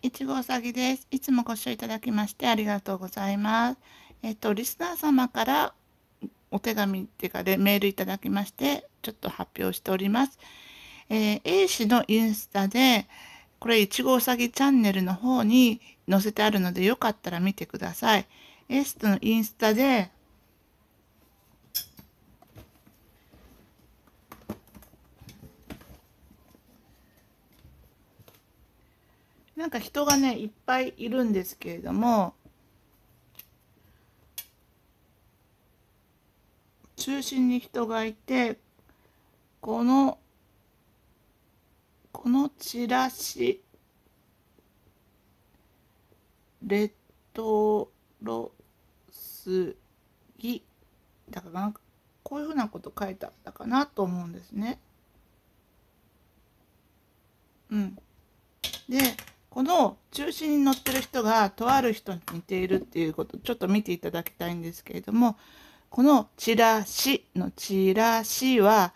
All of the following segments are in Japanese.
いちごうさぎです。いつもご視聴いただきましてありがとうございます。えっと、リスナー様からお手紙っていうかでメールいただきまして、ちょっと発表しております。えー、A 氏のインスタで、これ、いちごうさぎチャンネルの方に載せてあるので、よかったら見てください。A 氏のインスタで、なんか人がねいっぱいいるんですけれども中心に人がいてこのこのチラシレトロスギだからなんかこういうふうなこと書いてあったかなと思うんですね。うん、でこの中心に乗ってる人がとある人に似ているっていうことちょっと見ていただきたいんですけれどもこの「チラシ」の「チラシ」は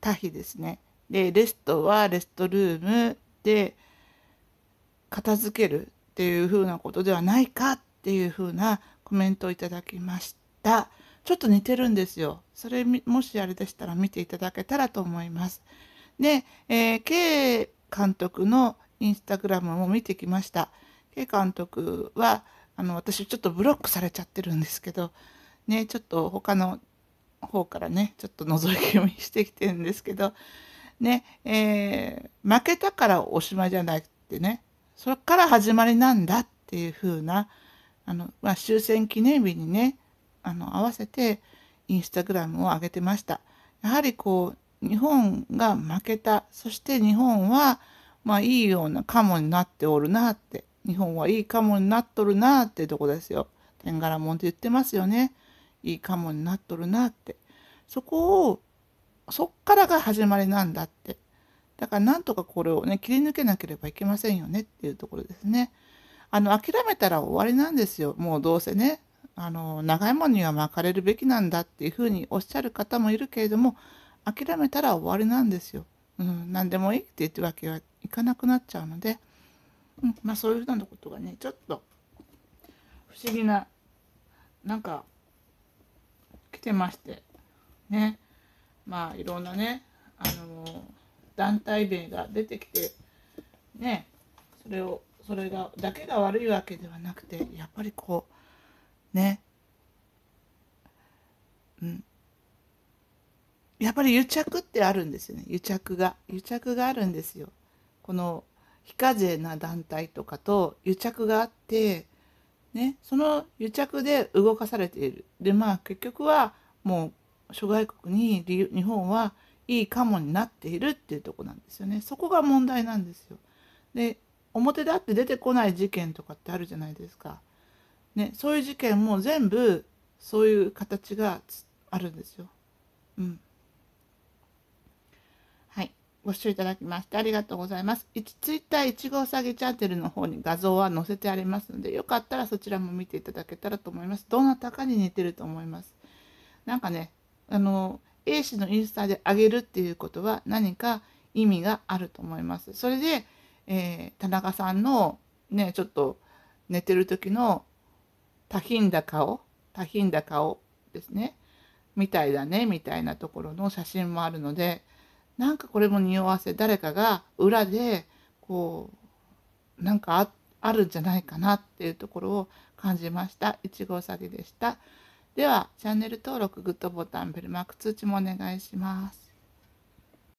多比ですね。でレストはレストルームで片付けるっていうふうなことではないかっていうふうなコメントをいただきました。ちょっと似てるんですよ。それもしあれでしたら見ていただけたらと思います。で、えー、K 監督のインスタグラムも見てきました。K 監督はあの私ちょっとブロックされちゃってるんですけど、ね、ちょっと他の方からねちょっと覗き読みしてきてるんですけど、ねえー、負けたからおしまいじゃなくてねそっから始まりなんだっていう風なあの、まあ、終戦記念日にねあの合わせてインスタグラムを上げてました。やはりこう日本が負けたそして日本はまあいいようなカモになっておるなって、日本はいいカモになっとるなってとこですよ。天柄もんって言ってますよね。いいカモになっとるなって。そこを、そっからが始まりなんだって。だからなんとかこれをね、切り抜けなければいけませんよねっていうところですね。あの、諦めたら終わりなんですよ。もうどうせね。あの、長いものには巻かれるべきなんだっていうふうにおっしゃる方もいるけれども、諦めたら終わりなんですよ。うん、何でもいいって言ってわけはいかなくなっちゃうので、うんまあ、そういうふうなことがねちょっと不思議ななんか来てましてねまあいろんなねあの団体名が出てきてねそれをそれがだけが悪いわけではなくてやっぱりこうねうんやっぱり癒着ってあるんですよね癒着が癒着があるんですよこの非課税な団体とかと癒着があって、ね、その癒着で動かされている。で、まあ結局はもう諸外国に日本はいいかもになっているっていうとこなんですよね。そこが問題なんですよ。で、表立って出てこない事件とかってあるじゃないですか。ね、そういう事件も全部そういう形があるんですよ。うん。ご視聴いただきましてありがとうございます。ツイッター1号詐欺チャンネルの方に画像は載せてありますので、よかったらそちらも見ていただけたらと思います。どなたかに似てると思います。なんかね、あの、A 氏のインスタで上げるっていうことは何か意味があると思います。それで、えー、田中さんのね、ちょっと寝てる時の多品高を、多品高をですね、みたいだね、みたいなところの写真もあるので、なんかこれも匂わせ誰かが裏でこうなんかああるんじゃないかなっていうところを感じました1号詐欺でしたではチャンネル登録グッドボタンベルマーク通知もお願いします